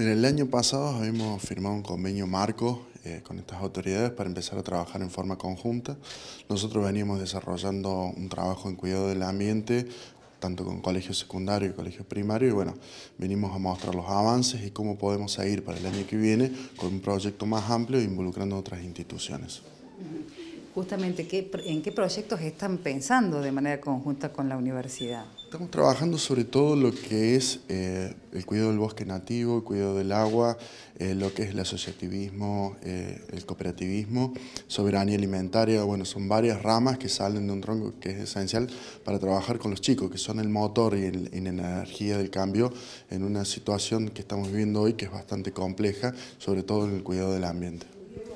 En el año pasado habíamos firmado un convenio marco eh, con estas autoridades para empezar a trabajar en forma conjunta. Nosotros veníamos desarrollando un trabajo en cuidado del ambiente tanto con colegio secundario y colegio primario, y bueno, venimos a mostrar los avances y cómo podemos seguir para el año que viene con un proyecto más amplio involucrando otras instituciones justamente qué, en qué proyectos están pensando de manera conjunta con la universidad. Estamos trabajando sobre todo lo que es eh, el cuidado del bosque nativo, el cuidado del agua, eh, lo que es el asociativismo, eh, el cooperativismo, soberanía alimentaria, bueno, son varias ramas que salen de un tronco que es esencial para trabajar con los chicos, que son el motor y, y la energía del cambio en una situación que estamos viviendo hoy que es bastante compleja, sobre todo en el cuidado del ambiente.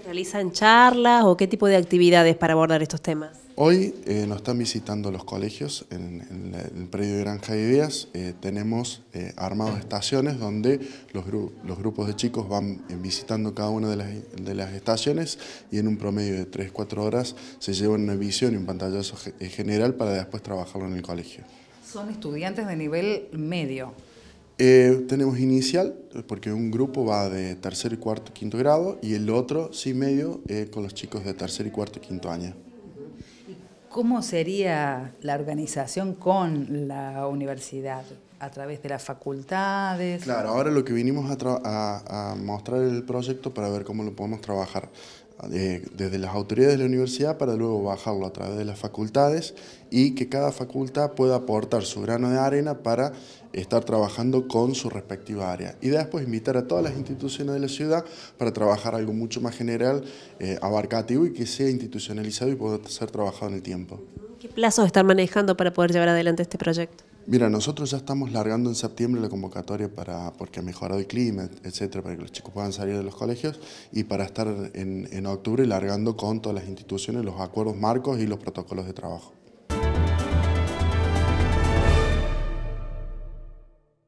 ¿Realizan charlas o qué tipo de actividades para abordar estos temas? Hoy eh, nos están visitando los colegios en, el predio de Granja de Ideas. Eh, tenemos eh, armados estaciones donde los, grupos de chicos van eh, visitando cada una de las, de las, estaciones y en un promedio de 3-4 horas se llevan una visión y un pantallazo general para después trabajarlo en el colegio. Son estudiantes de nivel medio. Eh, tenemos inicial, porque un grupo va de tercer y cuarto, quinto grado, y el otro, sí medio, eh, con los chicos de tercer y cuarto, quinto año. ¿Cómo sería la organización con la universidad? a través de las facultades. Claro, ahora lo que vinimos a, a, a mostrar el proyecto para ver cómo lo podemos trabajar ah, desde las autoridades de la universidad para luego bajarlo a través de las facultades y que cada facultad pueda aportar su grano de arena para estar trabajando con su respectiva área. Y después invitar a todas las instituciones de la ciudad para trabajar algo mucho más general, eh, abarcativo y que sea institucionalizado y pueda ser trabajado en el tiempo. ¿Qué plazos están manejando para poder llevar adelante este proyecto? Mira, nosotros ya estamos largando en septiembre la convocatoria para, porque ha mejorado el clima, etcétera, para que los chicos puedan salir de los colegios y para estar en, en octubre largando con todas las instituciones los acuerdos marcos y los protocolos de trabajo.